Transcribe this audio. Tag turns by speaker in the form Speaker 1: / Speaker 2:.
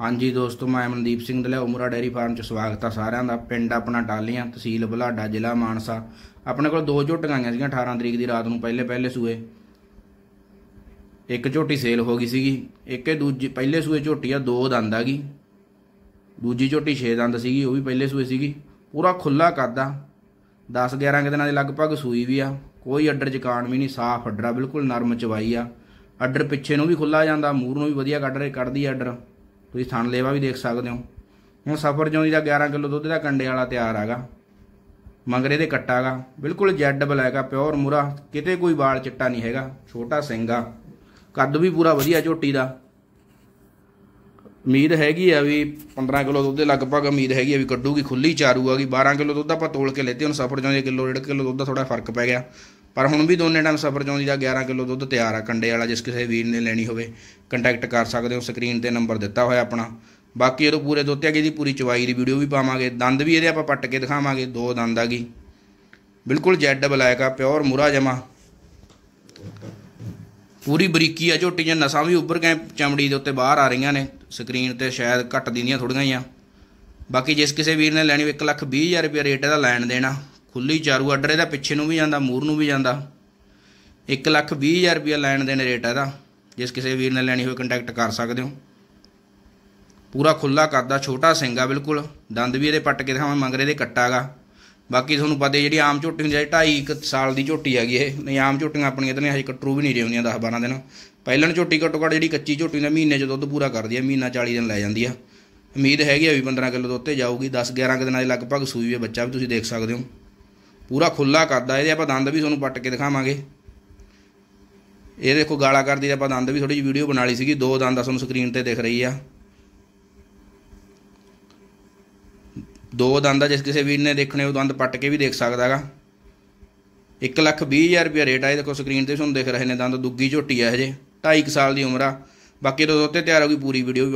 Speaker 1: ਹਾਂਜੀ ਦੋਸਤੋ ਮੈਂ ਮਨਦੀਪ ਸਿੰਘ ਦਲੇ ਉਮਰਾ ਡੇਰੀ ਫਾਰਮ ਚ ਸਵਾਗਤ ਆ ਸਾਰਿਆਂ ਦਾ ਪਿੰਡ ਆਪਣਾ ਟਾਲੀਆਂ ਤਹਿਸੀਲ ਬੁਲਾਡਾ ਜ਼ਿਲ੍ਹਾ ਮਾਨਸਾ ਆਪਣੇ ਕੋਲ ਦੋ ਝੋਟੀਆਂ ਆਈਆਂ ਸੀਗੀਆਂ 18 ਤਰੀਕ ਦੀ ਰਾਤ ਨੂੰ ਪਹਿਲੇ ਪਹਿਲੇ ਸੂਏ ਇੱਕ ਝੋਟੀ ਸੇਲ ਹੋ ਗਈ ਸੀਗੀ ਇੱਕੇ ਦੂਜੀ ਪਹਿਲੇ ਸੂਏ ਝੋਟੀ ਆ ਦੋ ਦੰਦ ਆ ਗਈ ਦੂਜੀ ਝੋਟੀ 6 ਦੰਦ ਸੀਗੀ ਉਹ ਵੀ ਪਹਿਲੇ ਸੂਏ ਸੀਗੀ ਪੂਰਾ ਖੁੱਲਾ ਕਰਦਾ 10 11 ਕਿ ਦਿਨਾਂ ਦੇ ਲਗਭਗ ਸੂਈ ਵੀ ਆ ਕੋਈ ਅੱਡਰ ਚਕਾਣ ਵੀ ਨਹੀਂ ਸਾਫ਼ ਅੱਡਰਾ ਬਿਲਕੁਲ ਨਰਮ ਚਵਾਈ ਆ ਅੱਡਰ ਪਿੱਛੇ ਨੂੰ ਵੀ ਖੁੱਲਾ ਜਾਂਦਾ ਮੂਰ ਨੂੰ ਵੀ ਵਧੀਆ ਕੱਢ ਰੇ ਕੱਢਦੀ ਆ ਅੱਡਰ ਤੁਸੀਂ ਥਣ ਲੇਵਾ ਵੀ ਦੇਖ ਸਕਦੇ ਹੋ ਹੁਣ ਸਫਰ ਜੋਨੀ ਦਾ 11 ਕਿਲੋ ਦੁੱਧ ਦਾ ਕੰਡੇ ਵਾਲਾ ਤਿਆਰ ਹੈਗਾ ਮੰਗਰੇ ਦੇ ਕੱਟਾਗਾ ਬਿਲਕੁਲ ਜੈਡ ਬਲੈਕ ਆ ਪਿਓਰ ਮੁਰਾ ਕਿਤੇ ਕੋਈ ਵਾਲ ਚਿੱਟਾ ਨਹੀਂ ਹੈਗਾ ਛੋਟਾ ਸਿੰਗਾ ਕੱਦ ਵੀ ਪੂਰਾ ਵਧੀਆ ਝੋਟੀ ਦਾ ਉਮੀਦ ਹੈਗੀ ਆ ਵੀ 15 ਕਿਲੋ ਦੁੱਧ ਦੇ ਲਗਭਗ ਉਮੀਦ ਹੈਗੀ ਆ ਵੀ ਕੱਢੂਗੀ ਖੁੱਲੀ ਚਾਰੂ ਆਗੀ 12 ਕਿਲੋ ਦੁੱਧ ਆਪਾਂ ਤੋਲ ਕੇ ਲੈਤੇ ਹੁਣ ਸਫਰ ਜੋਨੀ ਦੇ ਕਿਲੋ 1.5 ਕਿਲੋ ਦੁੱਧ ਦਾ ਥੋੜਾ ਫਰਕ ਪੈ ਗਿਆ ਪਰ ਹੁਣ ਵੀ ਦੋਨੇ ਟਾਈਮ ਸਫਰ ਚਾਉਂਦੀ ਦਾ 11 ਕਿਲੋ ਦੁੱਧ ਤਿਆਰ ਆ ਕੰਡੇ ਵਾਲਾ ਜਿਸ ਕਿਸੇ ਵੀਰ ਨੇ ਲੈਣੀ ਹੋਵੇ ਕੰਟੈਕਟ ਕਰ ਸਕਦੇ ਹੋ ਸਕਰੀਨ ਤੇ ਨੰਬਰ ਦਿੱਤਾ ਹੋਇਆ ਆਪਣਾ ਬਾਕੀ ਜਦੋਂ ਪੂਰੇ ਦੁੱਧ ਕੀ ਅਗੇ ਦੀ ਪੂਰੀ ਚਵਾਈ ਦੀ ਵੀਡੀਓ ਵੀ ਪਾਵਾਂਗੇ ਦੰਦ ਵੀ ਇਹਦੇ ਆਪਾਂ ਪੱਟ ਕੇ ਦਿਖਾਵਾਂਗੇ ਦੋ ਦੰਦ ਆ ਗਈ ਬਿਲਕੁਲ ਜੈਡ ਬਲੈਕ ਆ ਪਿਓਰ ਮੁਰਾ ਜਮਾ ਪੂਰੀ ਬਰੀਕੀ ਆ ਝੋਟੀ ਜਾਂ ਨਸਾਂ ਵੀ ਉੱਪਰ ਗਏ ਚਮੜੀ ਦੇ ਉੱਤੇ ਬਾਹਰ ਆ ਰਹੀਆਂ ਨੇ ਸਕਰੀਨ ਤੇ ਸ਼ਾਇਦ ਘੱਟ ਦਿਨੀਆਂ ਥੋੜੀਆਂ ਹੀ ਆ ਬਾਕੀ ਜਿਸ ਕਿਸੇ ਵੀਰ ਨੇ ਲੈਣੀ 1 ਲੱਖ 20 ਹਜ਼ਾਰ ਰੁਪਏ ਰੇਟ ਦਾ ਲੈਣ ਦੇਣਾ ਖੁੱਲੀ ਚਾਰੂ ਆਰਡਰ ਇਹਦਾ ਪਿੱਛੇ ਨੂੰ ਵੀ ਜਾਂਦਾ ਮੂਰ ਨੂੰ ਵੀ ਜਾਂਦਾ 1 ਲੱਖ 20000 ਰੁਪਿਆ ਲੈਣ ਦੇਣ ਰੇਟ ਹੈ ਇਹਦਾ ਜਿਸ ਕਿਸੇ ਵੀਰ ਨੇ ਲੈਣੀ ਹੋਵੇ ਕੰਟੈਕਟ ਕਰ ਸਕਦੇ ਹੋ ਪੂਰਾ ਖੁੱਲਾ ਕਰਦਾ ਛੋਟਾ ਸਿੰਗਾ ਬਿਲਕੁਲ ਦੰਦ ਵੀ ਇਹਦੇ ਪੱਟ ਕੇ ਦਿਖਾਵਾਂ ਮੰਗਰੇ ਦੇ ਕੱਟਾਗਾ ਬਾਕੀ ਤੁਹਾਨੂੰ ਪਤਾ ਜਿਹੜੀ ਆਮ ਝੋਟੀ ਹੁੰਦੀ ਹੈ 2.5 ਸਾਲ ਦੀ ਝੋਟੀ ਹੈਗੀ ਇਹ ਨਹੀਂ ਆਮ ਝੋਟੀਆਂ ਆਪਣੀਆਂ ਇਤਨੇ ਹਜੇ ਕਟਰੂ ਵੀ ਨਹੀਂ ਰਹੀ ਹੁੰਦੀਆਂ 10 12 ਦਿਨ ਪਹਿਲਾਂ ਝੋਟੀ ਘਟੋ ਘਟ ਜਿਹੜੀ ਕੱਚੀ ਝੋਟੀ ਦਾ ਮਹੀਨੇ 'ਚ ਦੁੱਧ ਪੂਰਾ ਕਰਦੀ ਹੈ ਮਹੀਨਾ 40 ਦਿਨ ਲੈ ਜਾਂਦੀ ਆ ਉਮੀਦ ਹੈਗੀ ਆ ਵੀ 15 ਕਿਲੋ ਦੁੱਧ ਤੇ ਜਾਊਗੀ 10 11 ਦਿਨਾਂ ਦੇ ਲਗਭਗ ਸੂਈ ਵੀ ਬੱਚਾ ਵੀ ਤੁਸੀਂ ਦੇਖ ਸਕਦੇ ਹੋ ਪੂਰਾ ਖੁੱਲਾ ਕਰਦਾ ਇਹਦੇ ਆਪਾਂ ਦੰਦ ਵੀ ਤੁਹਾਨੂੰ ਪੱਟ ਕੇ ਦਿਖਾਵਾਂਗੇ ਇਹ ਦੇਖੋ ਗਾਲਾ ਕਰਦੀ ਆਪਾਂ ਦੰਦ ਵੀ ਥੋੜੀ ਜਿਹੀ ਵੀਡੀਓ ਬਣਾ ਲਈ ਸੀਗੀ ਦੋ ਦੰਦ ਤੁਹਾਨੂੰ ਸਕਰੀਨ ਤੇ ਦਿਖ ਰਹੀ ਆ ਦੋ ਦੰਦ ਜਿਸ ਕਿਸੇ ਵੀਰ ਨੇ ਦੇਖਣੇ ਉਹ ਦੰਦ ਪੱਟ ਕੇ ਵੀ ਦੇਖ ਸਕਦਾ ਹੈਗਾ 1 ਲੱਖ 20000 ਰੁਪਏ ਰੇਟ ਆ ਇਹ ਦੇਖੋ ਸਕਰੀਨ ਤੇ ਤੁਹਾਨੂੰ ਦਿਖ ਰਹੇ ਨੇ ਦੰਦ ਦੁੱਗੀ ਝੋਟੀ ਆ ਹਜੇ 2.5 ਸਾਲ ਦੀ ਉਮਰ ਆ ਬਾਕੀ ਦੋ ਦੋਤੇ ਤਿਆਰ ਹੋ ਗਈ ਪੂਰੀ ਵੀਡੀਓ